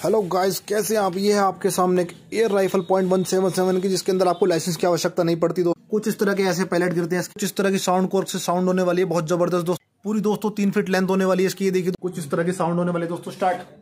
hello guys कैसे आप ये है आपके सामने air rifle point one seven seven की जिसके अंदर आपको लाइसेंस की आवश्यकता नहीं पड़ती दोस्तों कुछ इस तरह के ऐसे पैलेट गिरते हैं कुछ इस तरह की साउंड कोर्क से साउंड होने वाली है बहुत जबरदस्त दोस्त पूरी दोस्तों तीन फीट लेंथ होने वाली है इसकी ये देखिए कुछ इस तरह की साउंड होने वाली है दोस्तों स्टार्ट